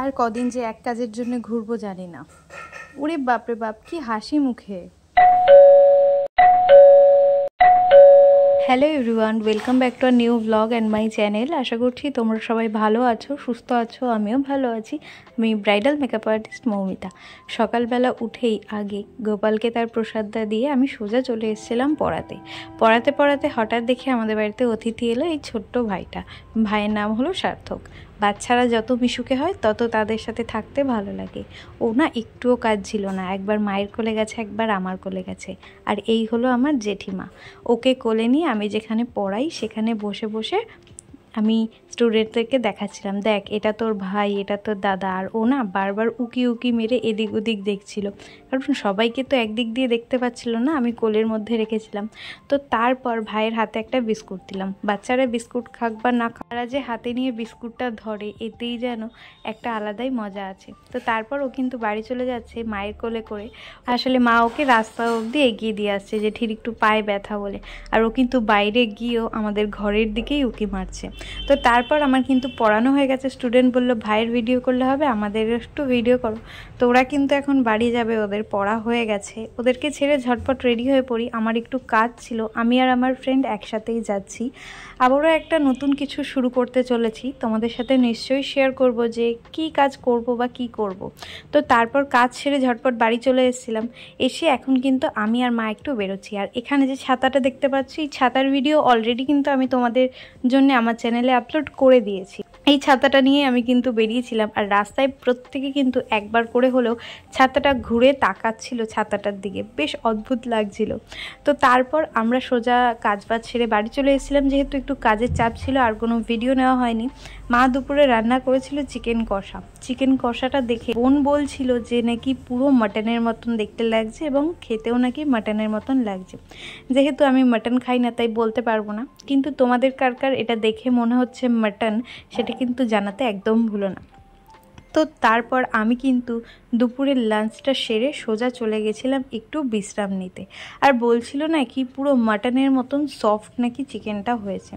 আর কদিন যে এক কাজের জন্য ঘুরবো জানি না ওরে বাপরে বাপ কি হাসি মুখে hello everyone welcome back to our new blog and my channel আশা করছি তোমরা সবাই ভালো আছো সুস্থ আছো আমিও ভালো আছি আমি ব্রাইডাল মেকআপ আর্টিস্ট মৌমিতা সকালবেলা উঠেই আগে গোপালকে তার প্রসাদটা দিয়ে আমি সোজা চলে এসেছিলাম পড়াতে পড়াতে পড়াতে হঠাৎ দেখে আমাদের বাড়িতে অতিথি এলো এই ছোট্ট ভাইটা ভাইয়ের নাম হলো সার্থক বাচ্চারা যত মিশুকে হয় তত তাদের সাথে থাকতে ভালো লাগে ও না একটুও কাজ ছিল না একবার মায়ের কোলে গেছে একবার আমার কোলে গেছে আর এই হলো আমার জেঠিমা ওকে কোলে নিয়ে আমি যেখানে পড়াই সেখানে বসে বসে আমি স্টুডেন্টদেরকে দেখাচ্ছিলাম দেখ এটা তোর ভাই এটা তোর দাদা আর ও না বারবার উকি উকি মেরে এদিক ওদিক দেখছিল কারণ সবাইকে তো একদিক দিয়ে দেখতে পাচ্ছিল না আমি কোলের মধ্যে রেখেছিলাম তো তারপর ভাইয়ের হাতে একটা বিস্কুট দিলাম বাচ্চারা বিস্কুট খাক বা না খারা যে হাতে নিয়ে বিস্কুটটা ধরে এতেই যেন একটা আলাদাই মজা আছে তো তারপর ও কিন্তু বাড়ি চলে যাচ্ছে মায়ের কোলে করে আসলে মা ওকে রাস্তা অবধি এগিয়ে দিয়ে আসছে যে ঠিক একটু পায়ে ব্যথা বলে আর ও কিন্তু বাইরে গিয়েও আমাদের ঘরের দিকেই উকি মারছে তো তারপর আমার কিন্তু পড়ানো হয়ে গেছে স্টুডেন্ট বললো ভাইয়ের ভিডিও করলে হবে আমাদের একটু ভিডিও করো তো ওরা কিন্তু এখন বাড়ি যাবে ওদের পড়া হয়ে গেছে ওদেরকে ছেড়ে ঝটপট রেডি হয়ে পড়ি আমার একটু কাজ ছিল আমি আর আমার ফ্রেন্ড একসাথেই যাচ্ছি আবারও একটা নতুন কিছু শুরু করতে চলেছি তোমাদের সাথে নিশ্চয়ই শেয়ার করব যে কি কাজ করব বা কি করব তো তারপর কাজ ছেড়ে ঝটপট বাড়ি চলে এসেছিলাম এসে এখন কিন্তু আমি আর মা একটু বেরোচ্ছি আর এখানে যে ছাতাটা দেখতে পাচ্ছি ছাতার ভিডিও অলরেডি কিন্তু আমি তোমাদের জন্য আমার চ্যানেলে আপলোড করে দিয়েছি এই ছাতাটা নিয়ে আমি কিন্তু বেরিয়েছিলাম আর রাস্তায় প্রত্যেকে কিন্তু একবার করে হলেও ছাতাটা ঘুরে তাকাচ্ছিল ছাতাটার দিকে বেশ অদ্ভুত লাগছিল তো তারপর আমরা সোজা কাজ বাজ ছেড়ে বাড়ি চলে এসেছিলাম যেহেতু একটু কাজের চাপ ছিল আর কোনো ভিডিও নেওয়া হয়নি মা দুপুরে রান্না করেছিল চিকেন কষা চিকেন কষাটা দেখে বোন বলছিল যে নাকি পুরো মাটনের মতন দেখতে লাগছে এবং খেতেও নাকি মাটনের মতন লাগছে যেহেতু আমি মাটন খাই না তাই বলতে পারবো না কিন্তু তোমাদের কারকার এটা দেখে মনে হচ্ছে মাটন সেটা কিন্তু জানাতে একদম ভুলো না তো তারপর আমি কিন্তু দুপুরের লাঞ্চটা সেরে সোজা চলে গেছিলাম একটু বিশ্রাম নিতে আর বলছিল না কি পুরো মাটনের মতন সফট নাকি চিকেনটা হয়েছে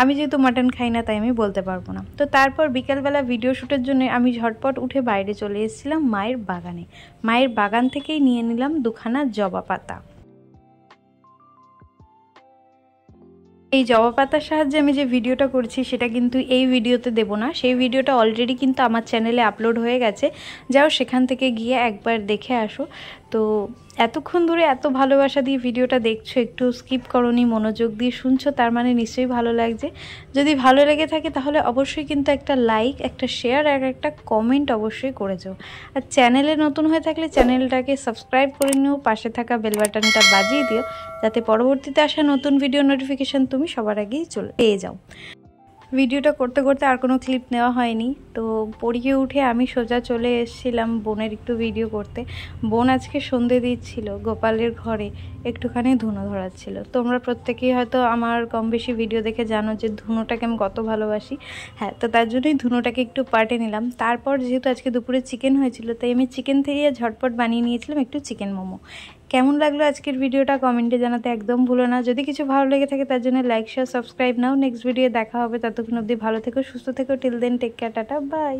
আমি যেহেতু মাটন খাই না তাই আমি বলতে পারবো না তো তারপর বিকালবেলা ভিডিও শ্যুটের জন্য আমি ঝটপট উঠে বাইরে চলে এসেছিলাম মায়ের বাগানে মায়ের বাগান থেকেই নিয়ে নিলাম দুখানা জবা পাতা এই জবা পাতার সাহায্যে আমি যে ভিডিওটা করছি সেটা কিন্তু এই ভিডিওতে দেব না সেই ভিডিওটা অলরেডি কিন্তু আমার চ্যানেলে আপলোড হয়ে গেছে যাও সেখান থেকে গিয়ে একবার দেখে আসো তো এতক্ষণ ধরে এত ভালোবাসা দিয়ে ভিডিওটা দেখছো একটু স্কিপ করনি মনোযোগ দিয়ে শুনছো তার মানে নিশ্চয়ই ভালো লাগছে যদি ভালো লেগে থাকে তাহলে অবশ্যই কিন্তু একটা লাইক একটা শেয়ার আর একটা কমেন্ট অবশ্যই করে যাও আর চ্যানেলে নতুন হয়ে থাকলে চ্যানেলটাকে সাবস্ক্রাইব করে নিও পাশে থাকা বেল বাটনটা বাজিয়ে দিও যাতে পরবর্তীতে আসা নতুন ভিডিও নোটিফিকেশান তুমি সবার আগেই চলে পেয়ে যাও ভিডিওটা করতে করতে আর কোনো ক্লিপ নেওয়া হয়নি তো পড়িয়ে উঠে আমি সোজা চলে এসেছিলাম বোনের একটু ভিডিও করতে বোন আজকে সন্ধে দিচ্ছিল গোপালের ঘরে একটুখানি ধুনো ধরাচ্ছিল তোমরা প্রত্যেকেই হয়তো আমার কম বেশি ভিডিও দেখে জানো যে ধুনোটাকে আমি কত ভালোবাসি হ্যাঁ তো তার জন্যই ধুনোটাকে একটু পাটে নিলাম তারপর যেহেতু আজকে দুপুরে চিকেন হয়েছিল তাই আমি চিকেন থেকে ঝটপট বানিয়ে নিয়েছিলাম একটু চিকেন মোমো কেমন লাগলো আজকের ভিডিওটা কমেন্টে জানাতে একদম ভুলো না যদি কিছু ভালো লেগে থাকে তার জন্য লাইক শেয়ার সাবস্ক্রাইব নাও নেক্সট ভিডিও দেখা হবে ততক্ষণ অবধি ভালো থেকো সুস্থ থেকো till then take care tata by